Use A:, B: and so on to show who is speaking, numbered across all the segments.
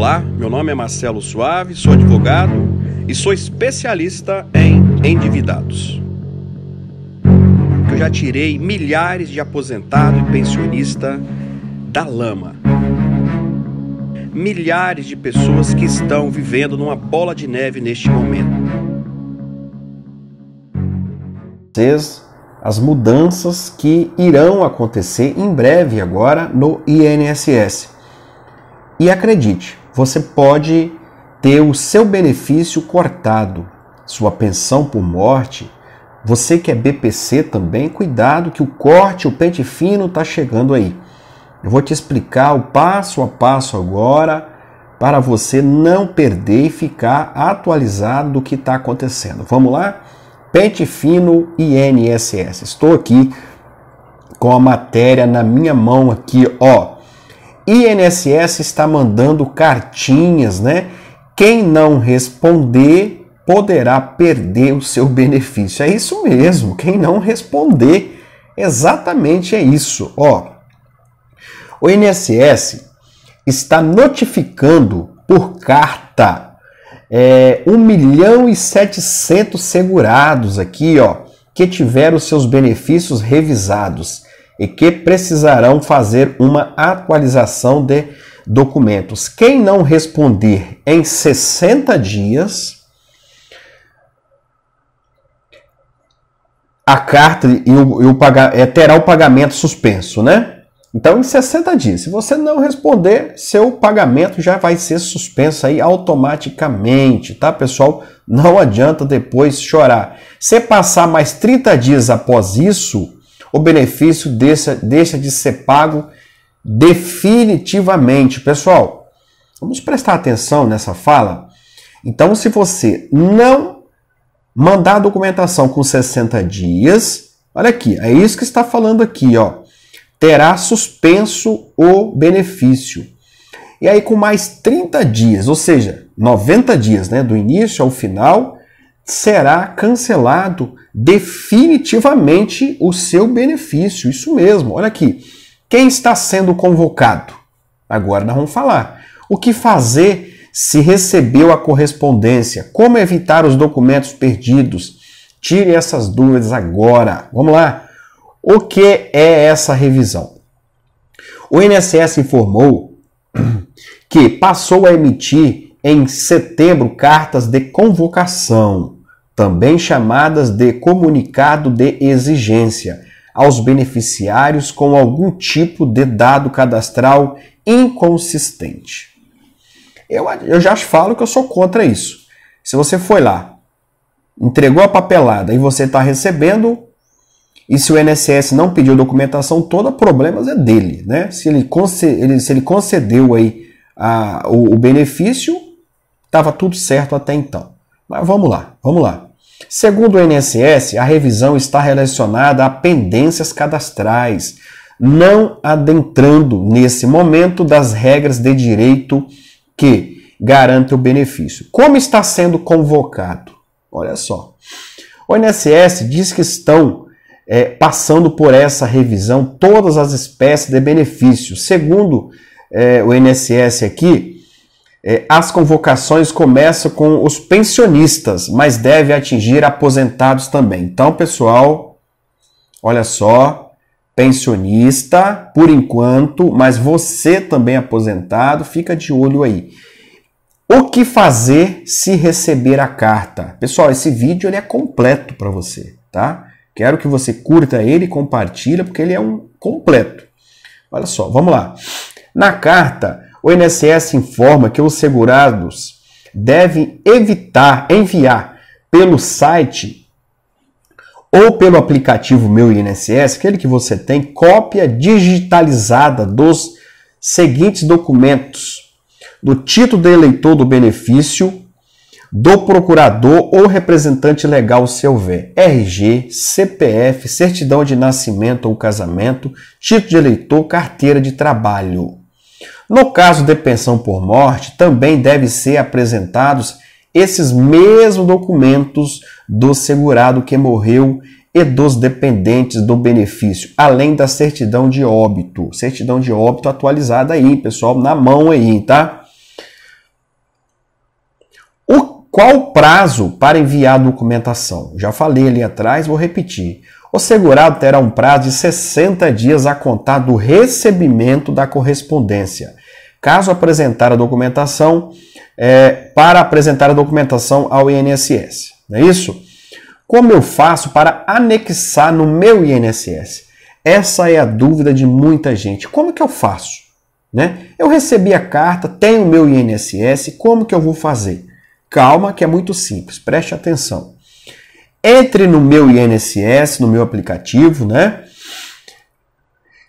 A: Olá, meu nome é Marcelo Suave, sou advogado e sou especialista em endividados. Eu já tirei milhares de aposentado e pensionista da lama. Milhares de pessoas que estão vivendo numa bola de neve neste momento. Vocês as mudanças que irão acontecer em breve agora no INSS. E acredite, você pode ter o seu benefício cortado, sua pensão por morte. Você que é BPC também, cuidado que o corte, o pente fino está chegando aí. Eu vou te explicar o passo a passo agora para você não perder e ficar atualizado do que está acontecendo. Vamos lá? Pente fino INSS. Estou aqui com a matéria na minha mão aqui, ó. INSS está mandando cartinhas, né? Quem não responder poderá perder o seu benefício. É isso mesmo, quem não responder, exatamente é isso. Ó, o INSS está notificando por carta é, 1 milhão e 700 segurados aqui, ó, que tiveram seus benefícios revisados e que precisarão fazer uma atualização de documentos. Quem não responder em 60 dias, a carta e o, e o é, terá o pagamento suspenso, né? Então, em 60 dias, se você não responder, seu pagamento já vai ser suspenso aí automaticamente, tá, pessoal? Não adianta depois chorar. Se passar mais 30 dias após isso, o benefício deixa, deixa de ser pago definitivamente. Pessoal, vamos prestar atenção nessa fala? Então, se você não mandar a documentação com 60 dias, olha aqui, é isso que está falando aqui, ó. Terá suspenso o benefício. E aí, com mais 30 dias, ou seja, 90 dias, né, do início ao final, será cancelado definitivamente o seu benefício. Isso mesmo, olha aqui. Quem está sendo convocado? Agora nós vamos falar. O que fazer se recebeu a correspondência? Como evitar os documentos perdidos? Tire essas dúvidas agora. Vamos lá. O que é essa revisão? O INSS informou que passou a emitir em setembro cartas de convocação também chamadas de comunicado de exigência, aos beneficiários com algum tipo de dado cadastral inconsistente. Eu, eu já falo que eu sou contra isso. Se você foi lá, entregou a papelada e você está recebendo, e se o INSS não pediu documentação toda, problemas é dele, né? Se ele, concedeu, se ele concedeu aí a, o, o benefício, estava tudo certo até então. Mas vamos lá, vamos lá. Segundo o INSS, a revisão está relacionada a pendências cadastrais, não adentrando nesse momento das regras de direito que garante o benefício. Como está sendo convocado? Olha só. O INSS diz que estão é, passando por essa revisão todas as espécies de benefícios. Segundo é, o INSS aqui, é, as convocações começam com os pensionistas, mas deve atingir aposentados também. Então, pessoal, olha só, pensionista por enquanto, mas você também aposentado, fica de olho aí. O que fazer se receber a carta? Pessoal, esse vídeo ele é completo para você, tá? Quero que você curta ele, compartilha, porque ele é um completo. Olha só, vamos lá. Na carta, o INSS informa que os segurados devem evitar enviar pelo site ou pelo aplicativo Meu INSS, aquele que você tem, cópia digitalizada dos seguintes documentos: do título do eleitor do benefício, do procurador ou representante legal, se houver, RG, CPF, certidão de nascimento ou casamento, título de eleitor, carteira de trabalho. No caso de pensão por morte, também devem ser apresentados esses mesmos documentos do segurado que morreu e dos dependentes do benefício, além da certidão de óbito. Certidão de óbito atualizada aí, pessoal, na mão aí, tá? O, qual o prazo para enviar a documentação? Já falei ali atrás, vou repetir. O segurado terá um prazo de 60 dias a contar do recebimento da correspondência caso apresentar a documentação, é, para apresentar a documentação ao INSS. Não é isso? Como eu faço para anexar no meu INSS? Essa é a dúvida de muita gente. Como que eu faço? Né? Eu recebi a carta, tenho o meu INSS, como que eu vou fazer? Calma, que é muito simples, preste atenção. Entre no meu INSS, no meu aplicativo, né?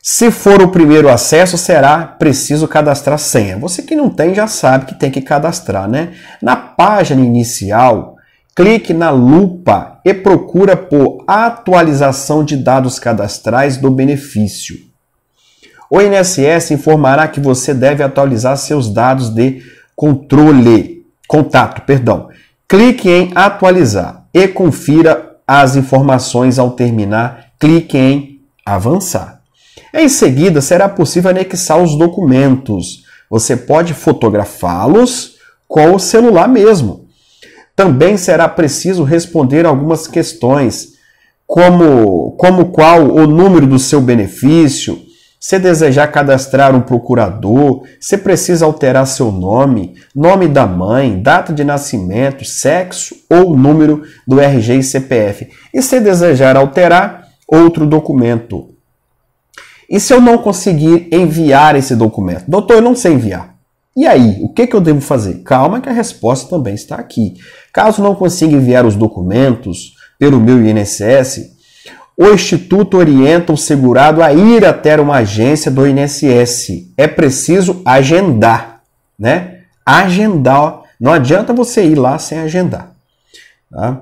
A: Se for o primeiro acesso, será preciso cadastrar senha. Você que não tem já sabe que tem que cadastrar, né? Na página inicial, clique na lupa e procura por atualização de dados cadastrais do benefício. O INSS informará que você deve atualizar seus dados de controle, contato, perdão. Clique em atualizar e confira as informações ao terminar, clique em avançar. Em seguida, será possível anexar os documentos. Você pode fotografá-los com o celular mesmo. Também será preciso responder algumas questões, como, como qual o número do seu benefício, se desejar cadastrar um procurador, se precisa alterar seu nome, nome da mãe, data de nascimento, sexo ou número do RG e CPF. E se desejar alterar outro documento, e se eu não conseguir enviar esse documento? Doutor, eu não sei enviar. E aí, o que, que eu devo fazer? Calma que a resposta também está aqui. Caso não consiga enviar os documentos pelo meu INSS, o Instituto orienta o segurado a ir até uma agência do INSS. É preciso agendar, né? Agendar. Não adianta você ir lá sem agendar. Tá?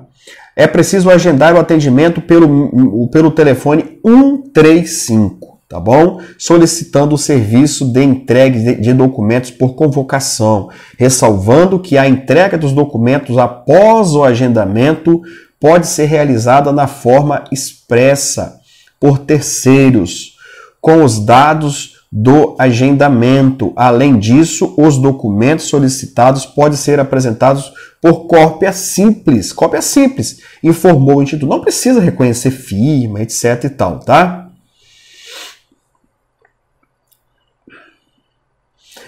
A: É preciso agendar o atendimento pelo, pelo telefone 135 tá bom? Solicitando o serviço de entrega de documentos por convocação, ressalvando que a entrega dos documentos após o agendamento pode ser realizada na forma expressa por terceiros, com os dados do agendamento. Além disso, os documentos solicitados podem ser apresentados por cópia simples, cópia simples, informou o instituto. Não precisa reconhecer firma, etc e tal, tá?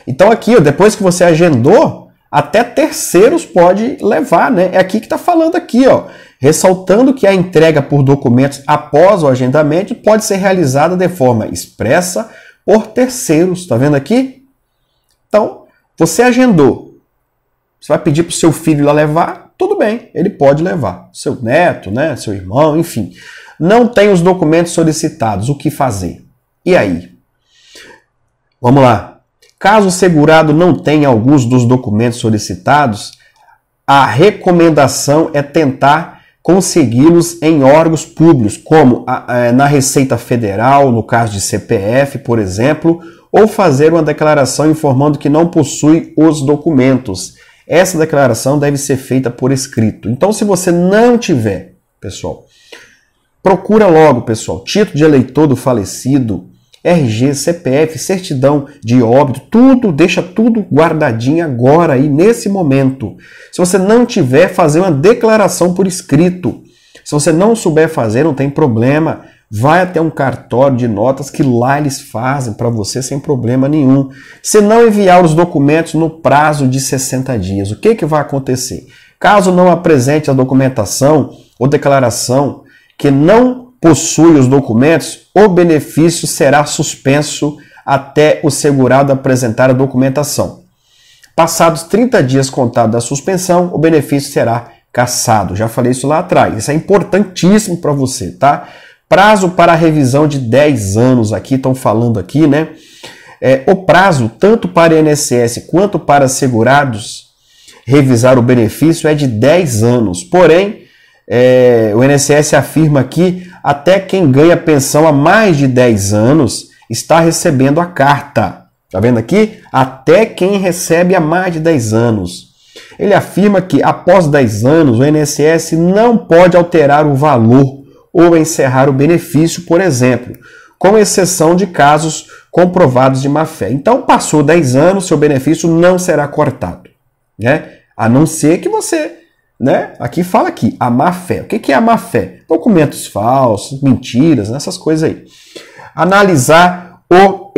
A: Então aqui, ó, depois que você agendou, até terceiros pode levar, né? É aqui que está falando aqui, ó. Ressaltando que a entrega por documentos após o agendamento pode ser realizada de forma expressa por terceiros, está vendo aqui? Então, você agendou. Você vai pedir para o seu filho lá levar? Tudo bem, ele pode levar. Seu neto, né? Seu irmão, enfim. Não tem os documentos solicitados, o que fazer? E aí? Vamos lá. Caso o segurado não tenha alguns dos documentos solicitados, a recomendação é tentar consegui-los em órgãos públicos, como a, a, é, na Receita Federal, no caso de CPF, por exemplo, ou fazer uma declaração informando que não possui os documentos. Essa declaração deve ser feita por escrito. Então, se você não tiver, pessoal, procura logo, pessoal, título de eleitor do falecido, RG, CPF, certidão de óbito, tudo, deixa tudo guardadinho agora e nesse momento. Se você não tiver, fazer uma declaração por escrito. Se você não souber fazer, não tem problema. Vai até um cartório de notas que lá eles fazem para você sem problema nenhum. Se não enviar os documentos no prazo de 60 dias, o que, que vai acontecer? Caso não apresente a documentação ou declaração que não possui os documentos, o benefício será suspenso até o segurado apresentar a documentação. Passados 30 dias contados da suspensão, o benefício será cassado. Já falei isso lá atrás. Isso é importantíssimo para você, tá? Prazo para revisão de 10 anos aqui, estão falando aqui, né? É, o prazo, tanto para INSS quanto para segurados, revisar o benefício é de 10 anos. Porém, é, o INSS afirma que até quem ganha pensão há mais de 10 anos está recebendo a carta. Está vendo aqui? Até quem recebe há mais de 10 anos. Ele afirma que após 10 anos o INSS não pode alterar o valor ou encerrar o benefício, por exemplo, com exceção de casos comprovados de má fé. Então, passou 10 anos, seu benefício não será cortado, né? A não ser que você né? Aqui fala aqui, a má fé. O que é a má fé? Documentos falsos, mentiras, né? essas coisas aí. Analisar o,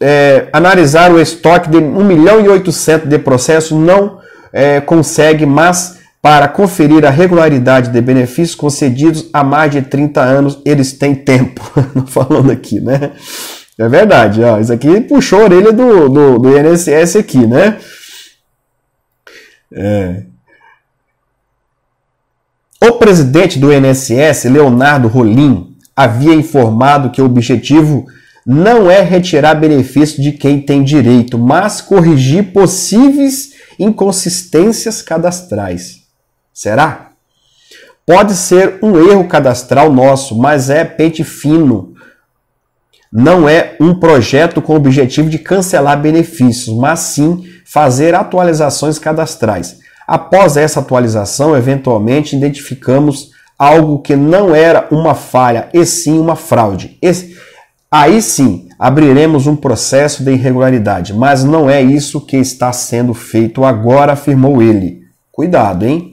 A: é, analisar o estoque de 1 milhão e 800 de processos não é, consegue, mas para conferir a regularidade de benefícios concedidos há mais de 30 anos, eles têm tempo. Falando aqui, né? É verdade, ó, isso aqui puxou a orelha do, do, do INSS aqui, né? É. O presidente do INSS, Leonardo Rolim, havia informado que o objetivo não é retirar benefício de quem tem direito, mas corrigir possíveis inconsistências cadastrais. Será? Pode ser um erro cadastral nosso, mas é pente fino. Não é um projeto com o objetivo de cancelar benefícios, mas sim fazer atualizações cadastrais. Após essa atualização, eventualmente identificamos algo que não era uma falha, e sim uma fraude. Esse... Aí sim, abriremos um processo de irregularidade, mas não é isso que está sendo feito agora, afirmou ele. Cuidado, hein?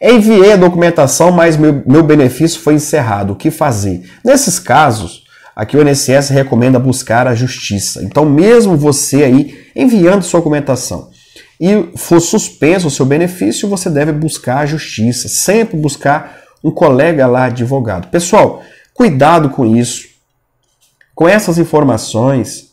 A: Enviei a documentação, mas meu, meu benefício foi encerrado. O que fazer? Nesses casos, aqui o INSS recomenda buscar a justiça. Então, mesmo você aí enviando sua documentação, e for suspenso o seu benefício, você deve buscar a justiça, sempre buscar um colega lá advogado. Pessoal, cuidado com isso. Com essas informações,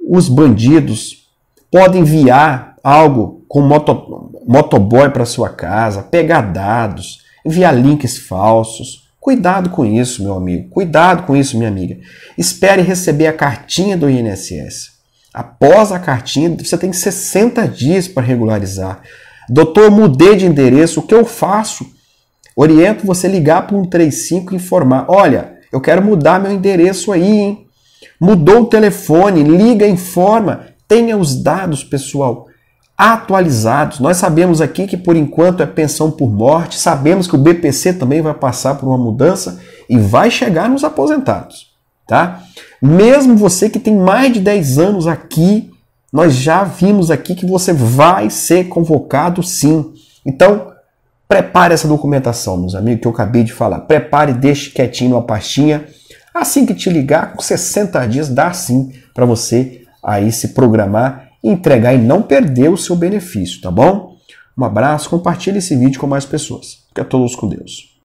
A: os bandidos podem enviar algo com moto, motoboy para sua casa, pegar dados, enviar links falsos. Cuidado com isso, meu amigo. Cuidado com isso, minha amiga. Espere receber a cartinha do INSS. Após a cartinha, você tem 60 dias para regularizar. Doutor, mudei de endereço, o que eu faço? Oriento você ligar para o 135 e informar: olha, eu quero mudar meu endereço aí, hein? Mudou o telefone, liga, informa, tenha os dados, pessoal, atualizados. Nós sabemos aqui que por enquanto é pensão por morte, sabemos que o BPC também vai passar por uma mudança e vai chegar nos aposentados, tá? Mesmo você que tem mais de 10 anos aqui, nós já vimos aqui que você vai ser convocado sim. Então, prepare essa documentação, meus amigos, que eu acabei de falar. Prepare, deixe quietinho uma pastinha. Assim que te ligar, com 60 dias dá sim para você aí se programar, entregar e não perder o seu benefício, tá bom? Um abraço, compartilhe esse vídeo com mais pessoas. Fica todos com Deus.